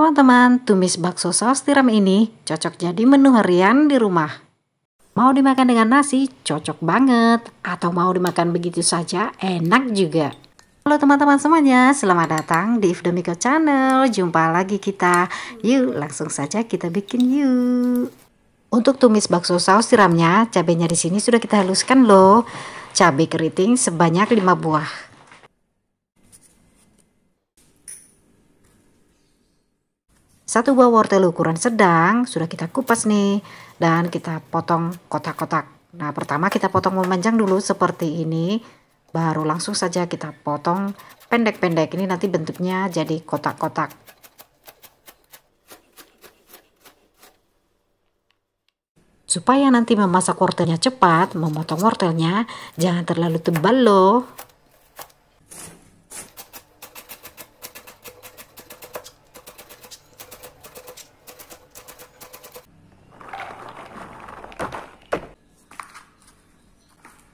Teman-teman, tumis bakso saus tiram ini cocok jadi menu harian di rumah. Mau dimakan dengan nasi, cocok banget. Atau mau dimakan begitu saja, enak juga. Halo teman-teman semuanya, selamat datang di If Channel. Jumpa lagi kita. Yuk, langsung saja kita bikin yuk. Untuk tumis bakso saus tiramnya, cabenya di sini sudah kita haluskan loh. Cabai keriting sebanyak 5 buah. Satu buah wortel ukuran sedang sudah kita kupas nih dan kita potong kotak-kotak. Nah, pertama kita potong memanjang dulu seperti ini, baru langsung saja kita potong pendek-pendek. Ini nanti bentuknya jadi kotak-kotak. Supaya nanti memasak wortelnya cepat, memotong wortelnya jangan terlalu tebal loh.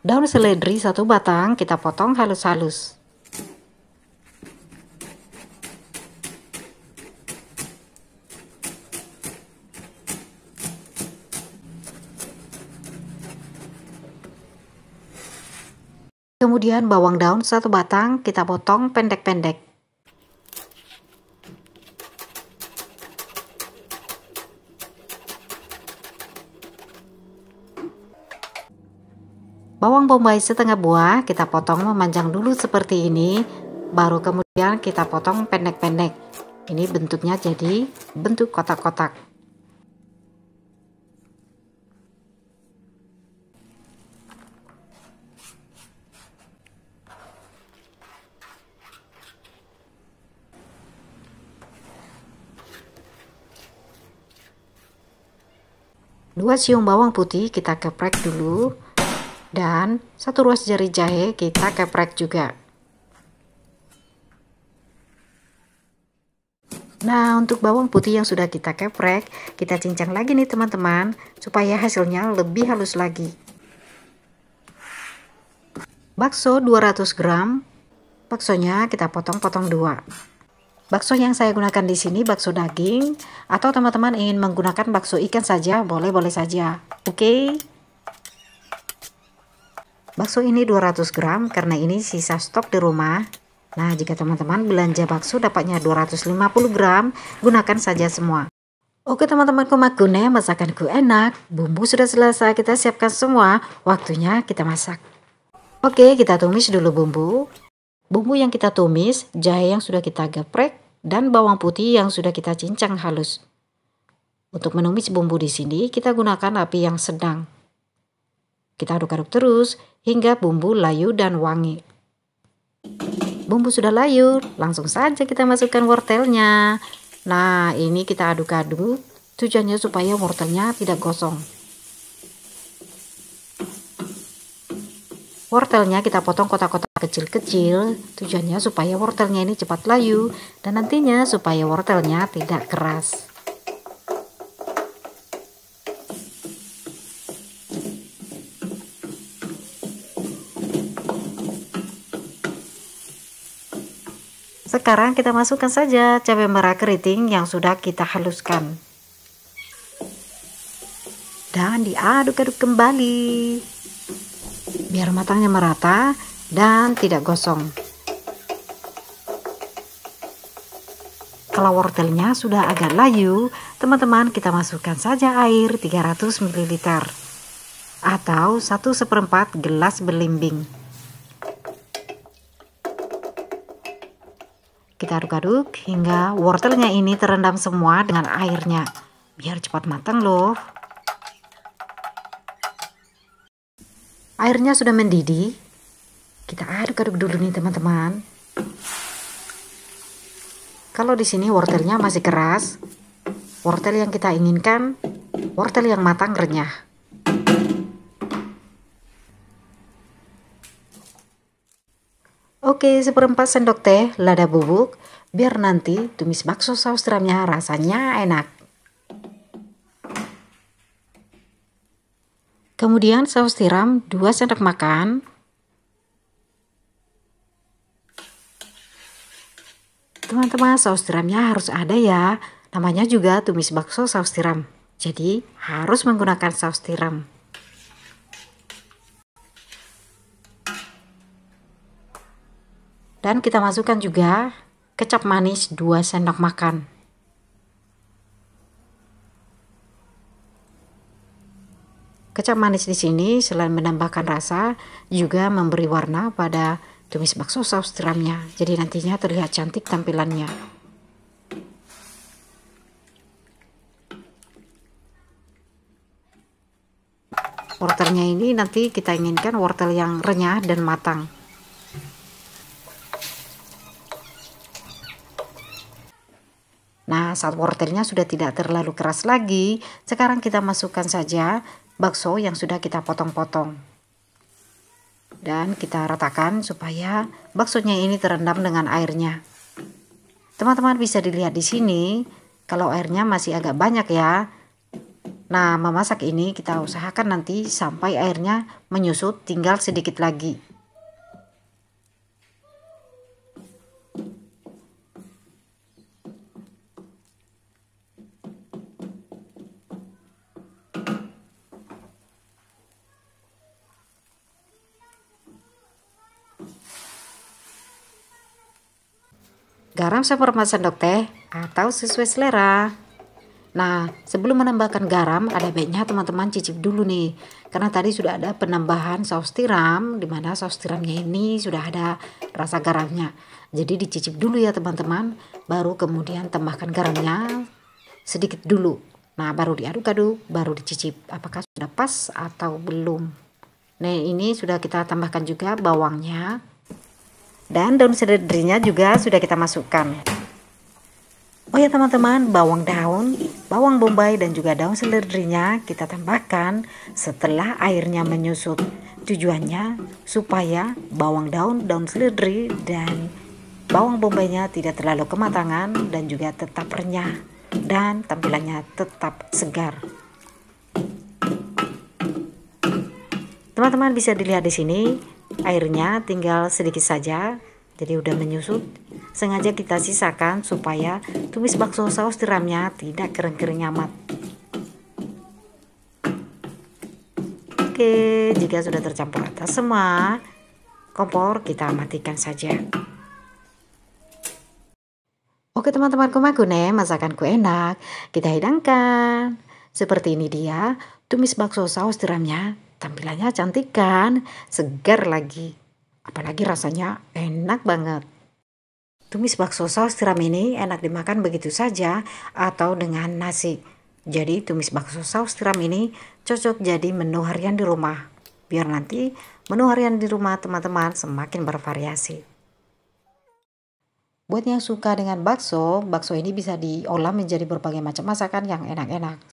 Daun seledri satu batang kita potong halus-halus. Kemudian bawang daun satu batang kita potong pendek-pendek. Bawang bombay setengah buah kita potong memanjang dulu seperti ini, baru kemudian kita potong pendek-pendek. Ini bentuknya jadi bentuk kotak-kotak. Dua siung bawang putih kita geprek dulu dan satu ruas jari jahe kita keprek juga Nah, untuk bawang putih yang sudah kita keprek, kita cincang lagi nih teman-teman, supaya hasilnya lebih halus lagi. Bakso 200 gram, baksonya kita potong-potong dua. Bakso yang saya gunakan di sini bakso daging, atau teman-teman ingin menggunakan bakso ikan saja, boleh-boleh saja. Oke? Okay? Bakso ini 200 gram karena ini sisa stok di rumah. Nah, jika teman-teman belanja bakso dapatnya 250 gram, gunakan saja semua. Oke teman-teman masakan masakanku enak, bumbu sudah selesai, kita siapkan semua, waktunya kita masak. Oke, kita tumis dulu bumbu. Bumbu yang kita tumis, jahe yang sudah kita geprek, dan bawang putih yang sudah kita cincang halus. Untuk menumis bumbu di sini, kita gunakan api yang sedang. Kita aduk-aduk terus hingga bumbu layu dan wangi. Bumbu sudah layu, langsung saja kita masukkan wortelnya. Nah, ini kita aduk-aduk tujuannya supaya wortelnya tidak gosong. Wortelnya kita potong kotak-kotak kecil-kecil, tujuannya supaya wortelnya ini cepat layu dan nantinya supaya wortelnya tidak keras. Sekarang kita masukkan saja cabai merah keriting yang sudah kita haluskan. Dan diaduk-aduk kembali. Biar matangnya merata dan tidak gosong. Kalau wortelnya sudah agak layu, teman-teman kita masukkan saja air 300 ml atau 1 seperempat gelas belimbing. aduk garuk hingga wortelnya ini terendam semua dengan airnya. Biar cepat matang loh. Airnya sudah mendidih. Kita aduk-aduk dulu nih teman-teman. Kalau di sini wortelnya masih keras, wortel yang kita inginkan, wortel yang matang renyah. Oke, seperempat sendok teh lada bubuk biar nanti tumis bakso saus tiramnya rasanya enak. Kemudian saus tiram 2 sendok makan. Teman-teman, saus tiramnya harus ada ya. Namanya juga tumis bakso saus tiram. Jadi, harus menggunakan saus tiram. Dan kita masukkan juga kecap manis 2 sendok makan. Kecap manis di sini selain menambahkan rasa juga memberi warna pada tumis bakso saus tiramnya. Jadi nantinya terlihat cantik tampilannya. wortelnya ini nanti kita inginkan wortel yang renyah dan matang Nah, saat wortelnya sudah tidak terlalu keras lagi, sekarang kita masukkan saja bakso yang sudah kita potong-potong. Dan kita ratakan supaya baksonya ini terendam dengan airnya. Teman-teman bisa dilihat di sini, kalau airnya masih agak banyak ya. Nah, memasak ini kita usahakan nanti sampai airnya menyusut tinggal sedikit lagi. garam seperempat sendok teh atau sesuai selera. Nah, sebelum menambahkan garam, ada baiknya teman-teman cicip dulu nih. Karena tadi sudah ada penambahan saus tiram, di mana saus tiramnya ini sudah ada rasa garamnya. Jadi dicicip dulu ya teman-teman, baru kemudian tambahkan garamnya sedikit dulu. Nah, baru diaduk-aduk, baru dicicip apakah sudah pas atau belum. Nah, ini sudah kita tambahkan juga bawangnya. Dan daun seledrinya juga sudah kita masukkan. Oh ya teman-teman, bawang daun, bawang bombay dan juga daun seledrinya kita tambahkan setelah airnya menyusut. Tujuannya supaya bawang daun, daun seledri dan bawang bombaynya tidak terlalu kematangan dan juga tetap renyah dan tampilannya tetap segar. Teman-teman bisa dilihat di sini airnya tinggal sedikit saja jadi udah menyusut sengaja kita sisakan supaya tumis bakso saus tiramnya tidak kering-kering amat oke jika sudah tercampur rata semua kompor kita matikan saja Oke teman-teman kumagune masakanku enak kita hidangkan seperti ini dia tumis bakso saus tiramnya Tampilannya cantik kan? Segar lagi. Apalagi rasanya enak banget. Tumis bakso saus tiram ini enak dimakan begitu saja atau dengan nasi. Jadi tumis bakso saus tiram ini cocok jadi menu harian di rumah. Biar nanti menu harian di rumah teman-teman semakin bervariasi. Buat yang suka dengan bakso, bakso ini bisa diolah menjadi berbagai macam masakan yang enak-enak.